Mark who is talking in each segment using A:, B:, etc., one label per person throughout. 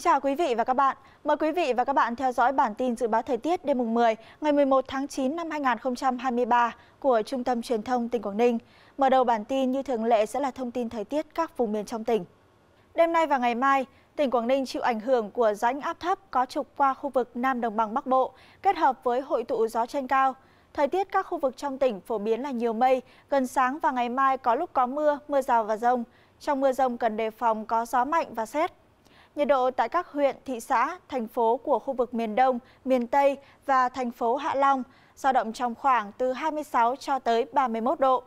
A: Kính chào quý vị và các bạn. Mời quý vị và các bạn theo dõi bản tin dự báo thời tiết đêm mùng 10 ngày 11 tháng 9 năm 2023 của Trung tâm Truyền thông tỉnh Quảng Ninh. Mở đầu bản tin như thường lệ sẽ là thông tin thời tiết các vùng miền trong tỉnh. Đêm nay và ngày mai, tỉnh Quảng Ninh chịu ảnh hưởng của rãnh áp thấp có trục qua khu vực Nam Đồng bằng Bắc Bộ, kết hợp với hội tụ gió trên cao. Thời tiết các khu vực trong tỉnh phổ biến là nhiều mây, gần sáng và ngày mai có lúc có mưa, mưa rào và rông. Trong mưa rông cần đề phòng có gió mạnh và xét. Nhiệt độ tại các huyện, thị xã, thành phố của khu vực miền Đông, miền Tây và thành phố Hạ Long dao động trong khoảng từ 26 cho tới 31 độ.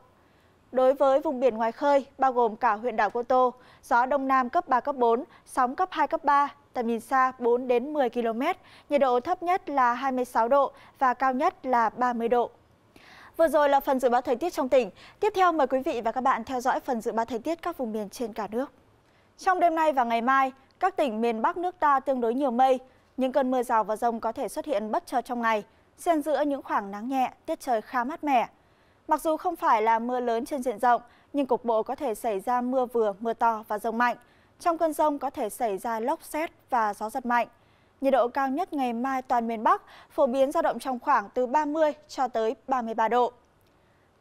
A: Đối với vùng biển ngoài khơi, bao gồm cả huyện đảo Cô Tô, gió đông nam cấp 3, cấp 4, sóng cấp 2, cấp 3, tầm nhìn xa 4 đến 10 km, nhiệt độ thấp nhất là 26 độ và cao nhất là 30 độ. Vừa rồi là phần dự báo thời tiết trong tỉnh. Tiếp theo mời quý vị và các bạn theo dõi phần dự báo thời tiết các vùng miền trên cả nước. Trong đêm nay và ngày mai, các tỉnh miền Bắc nước ta tương đối nhiều mây, những cơn mưa rào và rông có thể xuất hiện bất chợt trong ngày, xen giữa những khoảng nắng nhẹ, tiết trời khá mát mẻ. Mặc dù không phải là mưa lớn trên diện rộng, nhưng cục bộ có thể xảy ra mưa vừa, mưa to và rông mạnh. Trong cơn rông có thể xảy ra lốc xét và gió giật mạnh. Nhiệt độ cao nhất ngày mai toàn miền Bắc phổ biến dao động trong khoảng từ 30 cho tới 33 độ.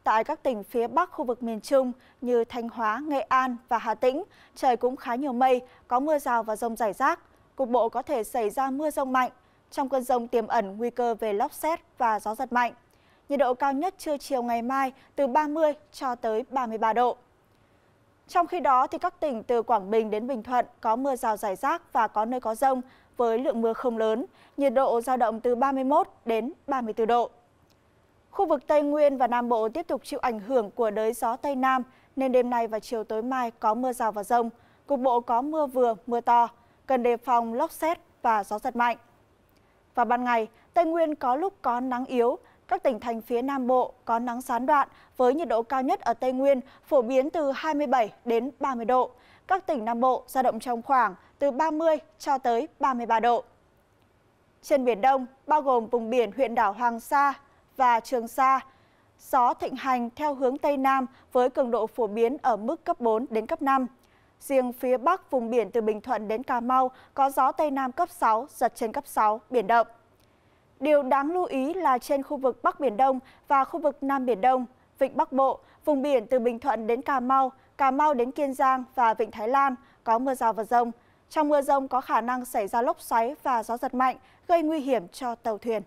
A: Tại các tỉnh phía Bắc khu vực miền Trung như Thanh Hóa, Nghệ An và Hà Tĩnh, trời cũng khá nhiều mây, có mưa rào và rông rải rác. Cục bộ có thể xảy ra mưa rông mạnh. Trong cơn rông tiềm ẩn nguy cơ về lốc xét và gió giật mạnh. Nhiệt độ cao nhất trưa chiều ngày mai từ 30 cho tới 33 độ. Trong khi đó, thì các tỉnh từ Quảng Bình đến Bình Thuận có mưa rào rải rác và có nơi có rông với lượng mưa không lớn, nhiệt độ giao động từ 31 đến 34 độ. Khu vực Tây Nguyên và Nam Bộ tiếp tục chịu ảnh hưởng của đới gió Tây Nam, nên đêm nay và chiều tối mai có mưa rào và rông. Cục bộ có mưa vừa, mưa to, cần đề phòng lốc xét và gió giật mạnh. Và ban ngày, Tây Nguyên có lúc có nắng yếu, các tỉnh thành phía Nam Bộ có nắng gián đoạn với nhiệt độ cao nhất ở Tây Nguyên phổ biến từ 27 đến 30 độ. Các tỉnh Nam Bộ dao động trong khoảng từ 30 cho tới 33 độ. Trên Biển Đông, bao gồm vùng biển huyện đảo Hoàng Sa, và Trường Sa. Gió thịnh hành theo hướng Tây Nam với cường độ phổ biến ở mức cấp 4 đến cấp 5. Riêng phía Bắc vùng biển từ Bình Thuận đến Cà Mau có gió Tây Nam cấp 6, giật trên cấp 6, biển động. Điều đáng lưu ý là trên khu vực Bắc Biển Đông và khu vực Nam Biển Đông, Vịnh Bắc Bộ, vùng biển từ Bình Thuận đến Cà Mau, Cà Mau đến Kiên Giang và Vịnh Thái Lan có mưa rào và rông. Trong mưa rông có khả năng xảy ra lốc xoáy và gió giật mạnh, gây nguy hiểm cho tàu thuyền.